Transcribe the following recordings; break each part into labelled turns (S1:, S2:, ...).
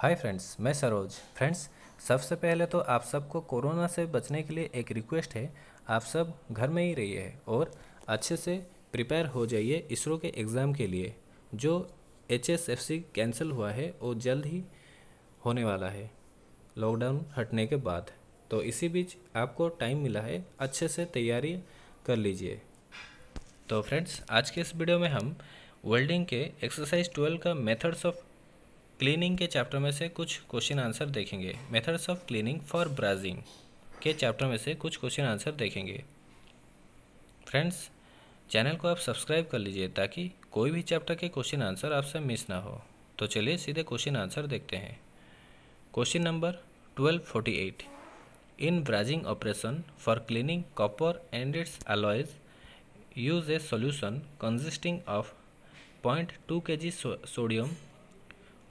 S1: hi friends मैं Saroj friends सबसे पहले तो आप सबको कोरोना से बचने के लिए एक रिक्वेस्ट है आप सब घर में ही रहिए और अच्छे से प्रिपेयर हो जाइए इसरो के एग्ज़ाम के लिए जो H S F C cancel हुआ है वो जल्द ही होने वाला है लॉकडाउन हटने के बाद तो इसी बीच आपको टाइम मिला है अच्छे से तैयारी कर लीजिए तो फ्रेंड्स आज के इस वीडियो में हम वेल्डिंग के एक्सरसाइज ट्वेल्व का मेथड्स ऑफ क्लीनिंग के चैप्टर में से कुछ क्वेश्चन आंसर देखेंगे methods of cleaning for brazing के चैप्टर में से कुछ क्वेश्चन आंसर देखेंगे फ्रेंड्स चैनल को आप सब्सक्राइब कर लीजिए ताकि कोई भी चैप्टर के क्वेश्चन आंसर आपसे मिस ना हो तो चलिए सीधे क्वेश्चन आंसर देखते हैं question number 1248 in brazing operation for cleaning copper and its alloys use a solution consisting of 0.2 kg sodium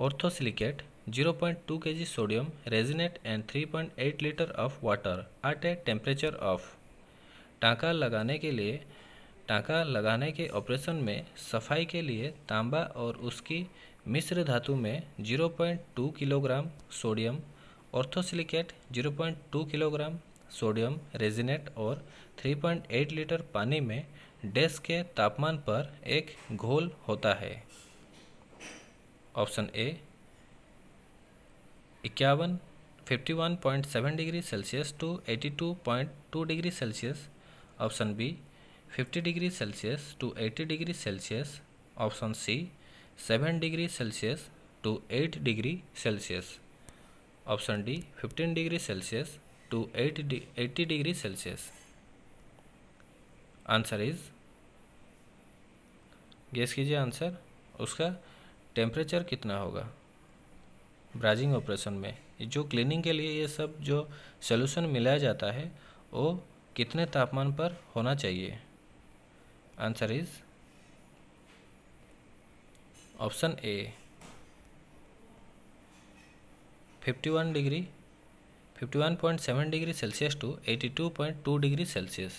S1: orthosilicate 0.2 kg sodium resinate and 3.8 litre of water at a temperature of टाँका लगाने के लिए टाँका लगाने के operation में सफाई के लिए तांबा और उसकी मिश्र धातु में 0.2 kilogram sodium orthosilicate 0.2 kilogram sodium resinate और 3.8 लीटर पानी में डेस्क के तापमान पर एक घोल होता है ऑप्शन ए इक्यावन fifty one point seven degree Celsius to eighty two point two degree Celsius option B fifty degree Celsius to eighty degree Celsius option C seven degree Celsius to eight degree Celsius option D fifteen degree Celsius to eight eighty degree Celsius answer is guess कीजिए answer उसका temperature कितना होगा ब्राजिंग operation में जो cleaning के लिए ये सब जो सोल्यूशन मिलाया जाता है वो कितने तापमान पर होना चाहिए answer is option A 51 degree 51.7 degree Celsius to 82.2 degree Celsius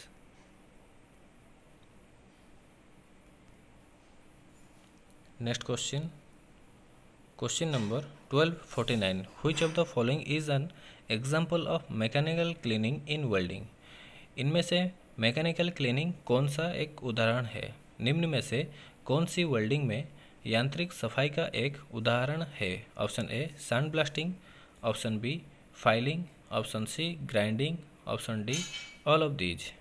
S1: next question question number twelve forty nine which of the following is an example of mechanical cleaning in welding इनमें से मैकेनिकल क्लीनिंग कौन सा एक उदाहरण है निम्न में से कौन सी वेल्डिंग में यांत्रिक सफाई का एक उदाहरण है option A sand blasting option B filing option C grinding option D all of these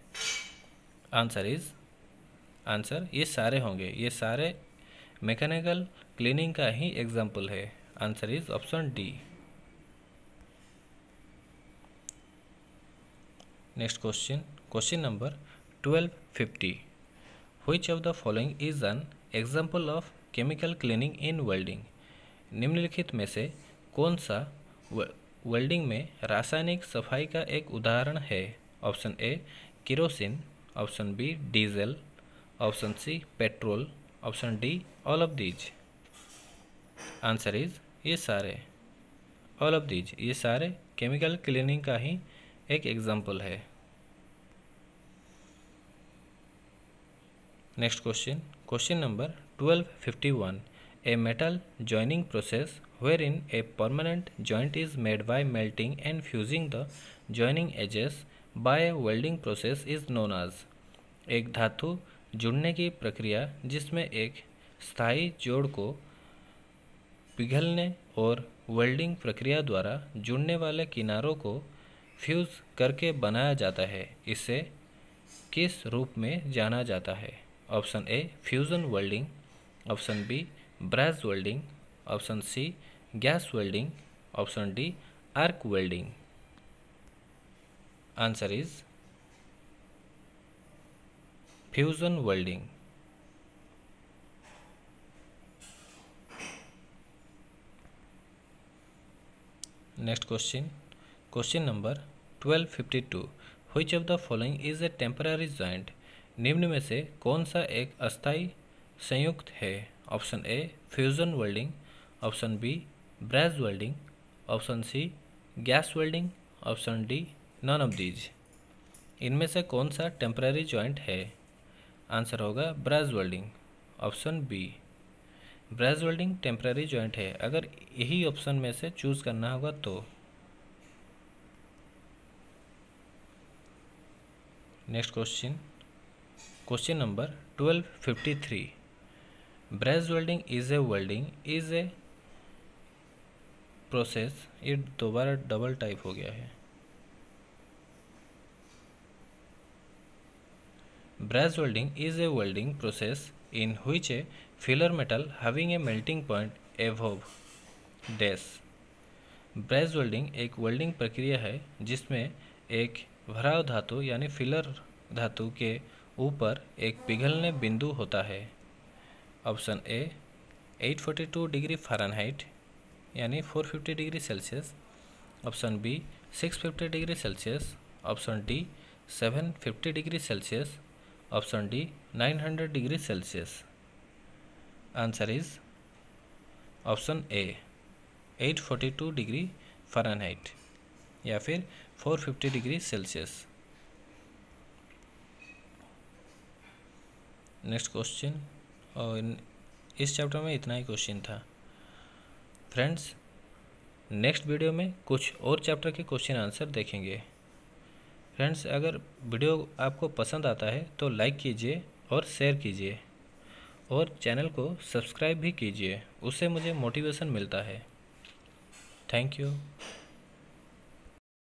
S1: answer is answer ये सारे होंगे ये सारे मैकेनिकल क्लीनिंग का ही एग्जाम्पल है answer is option D next question question number twelve fifty which of the following is an example of chemical cleaning in welding निम्नलिखित में से कौन सा वेल्डिंग में रासायनिक सफाई का एक उदाहरण है option A kerosene option B diesel option C petrol option D all of these answer is ये सारे ऑल ऑफ दीज ये सारे केमिकल क्लीनिंग का ही एक एग्जाम्पल है next question question number twelve fifty one a metal joining process where in a permanent joint is made by melting and fusing the joining edges by welding process is known as एक धातु जुड़ने की प्रक्रिया जिसमें एक स्थायी जोड़ को पिघलने और वेल्डिंग प्रक्रिया द्वारा जुड़ने वाले किनारों को फ्यूज़ करके बनाया जाता है इसे किस रूप में जाना जाता है option A fusion welding option B brass welding option C gas welding option D arc welding answer is fusion welding next question question number twelve fifty two which of the following is a temporary joint निम्न में से कौन सा एक अस्थाई संयुक्त है option A fusion welding option B braze welding option C gas welding option D none of these इनमें से कौन सा टेम्पररी ज्वाइंट है आंसर होगा braze welding option B braze welding temporary joint है अगर यही ऑप्शन में से चूज़ करना होगा तो next question question number twelve fifty three braze welding is a welding is a process ये दोबारा डबल टाइप हो गया है Brass welding is a welding process in which a filler metal having a melting point above dash braze welding एक welding प्रक्रिया है जिसमें एक भराव धातु यानी फिलर धातु के ऊपर एक पिघलने बिंदु होता है ऑप्शन ए 842 डिग्री फ़ारेनहाइट यानी 450 degree Celsius option B 650 degree Celsius option D 750 degree Celsius option D 900 degree Celsius answer is option A 842 degree Fahrenheit या फिर 450 डिग्री सेल्सियस नेक्स्ट क्वेश्चन और इस चैप्टर में इतना ही क्वेश्चन था फ्रेंड्स नेक्स्ट वीडियो में कुछ और चैप्टर के क्वेश्चन आंसर देखेंगे फ्रेंड्स अगर वीडियो आपको पसंद आता है तो लाइक कीजिए और शेयर कीजिए और चैनल को सब्सक्राइब भी कीजिए उससे मुझे मोटिवेशन मिलता है थैंक यू